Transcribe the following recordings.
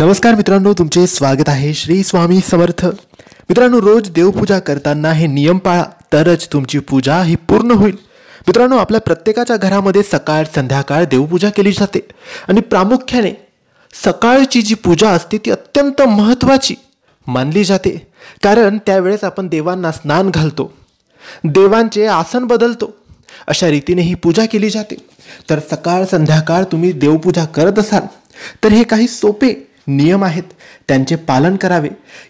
नमस्कार मित्रांनो तुमचे स्वागत आहे श्री स्वामी समर्थ मित्रांनो रोज देवपूजा करताना हे नियम पाळा तरच तुमची पूजा ही पूर्ण होईल मित्रांनो आपल्या प्रत्येकाच्या घरामध्ये सकाळ संध्याकाळ देवपूजा केली जाते आणि प्रामुख्याने सकाळची जी पूजा असते ती अत्यंत महत्त्वाची मानली जाते कारण त्यावेळेस आपण देवांना स्नान घालतो देवांचे आसन बदलतो अशा रीतीने ही पूजा केली जाते तर सकाळ संध्याकाळ तुम्ही देवपूजा करत असाल तर हे काही सोपे नियम आहेत त्यांचे पालन करावे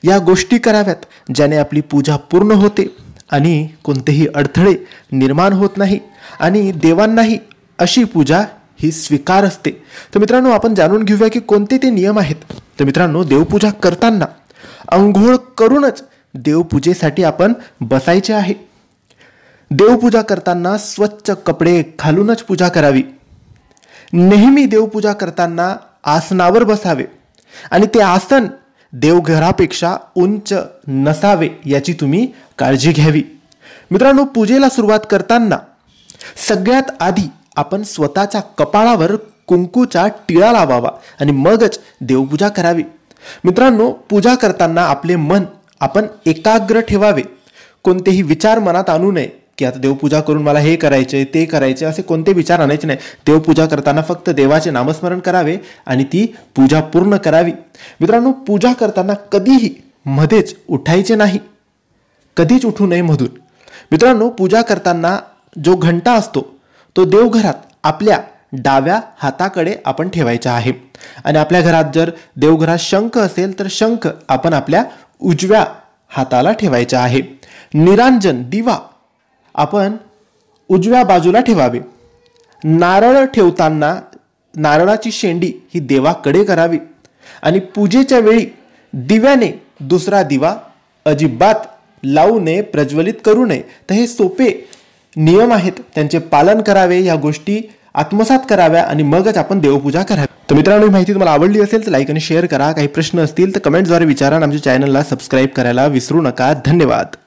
या गोष्टी कराव्यात ज्याने आपली पूजा पूर्ण होते आणि कोणतेही अडथळे निर्माण होत नाही आणि देवांनाही अशी पूजा ही स्वीकार असते तर मित्रांनो आपण जाणून घेऊया की कोणते ते नियम आहेत तर मित्रांनो देवपूजा करताना अंघोळ करूनच देवपूजेसाठी आपण बसायचे आहे देवपूजा करताना स्वच्छ कपडे घालूनच पूजा करावी नेहमी देवपूजा करताना आसनावर बसावे आणि ते आसन देवघरापेक्षा उंच नसावे याची तुम्ही काळजी घ्यावी मित्रांनो पूजेला सुरुवात करताना सगळ्यात आधी आपण स्वतःच्या कपाळावर कुंकूचा टिळा लावावा आणि मगच देवपूजा करावी मित्रांनो पूजा करताना आपले मन आपण एकाग्र ठेवावे कोणतेही विचार मनात आणू नये की आता देवपूजा करून मला हे करायचे ते करायचे असे कोणते विचार आणायचे नाही देवपूजा करताना फक्त देवाचे नामस्मरण करावे आणि ती पूजा पूर्ण करावी मित्रांनो पूजा करताना कधीही मध्येच उठायचे नाही कधीच उठू नये मधून मित्रांनो पूजा करताना जो घंटा असतो तो देवघरात आपल्या डाव्या हाताकडे आपण ठेवायचा आहे आणि आपल्या घरात जर देवघरात शंख असेल तर शंख आपण आपल्या उजव्या हाताला ठेवायचा आहे निरांजन दिवा आपण उजव्या बाजूला ठेवावे नारळ ठेवताना नारळाची शेंडी ही देवाकडे करावी आणि पूजेच्या वेळी दिव्याने दुसरा दिवा अजिबात लावू नये प्रज्वलित करू नये तर हे सोपे नियम आहेत त्यांचे पालन करावे या गोष्टी आत्मसात कराव्या आणि मगच आपण देवपूजा करावी तर मित्रांनो ही माहिती तुम्हाला आवडली असेल तर लाईक आणि शेअर करा काही प्रश्न असतील तर कमेंटद्वारे विचारा आमच्या चॅनलला सबस्क्राईब करायला विसरू नका धन्यवाद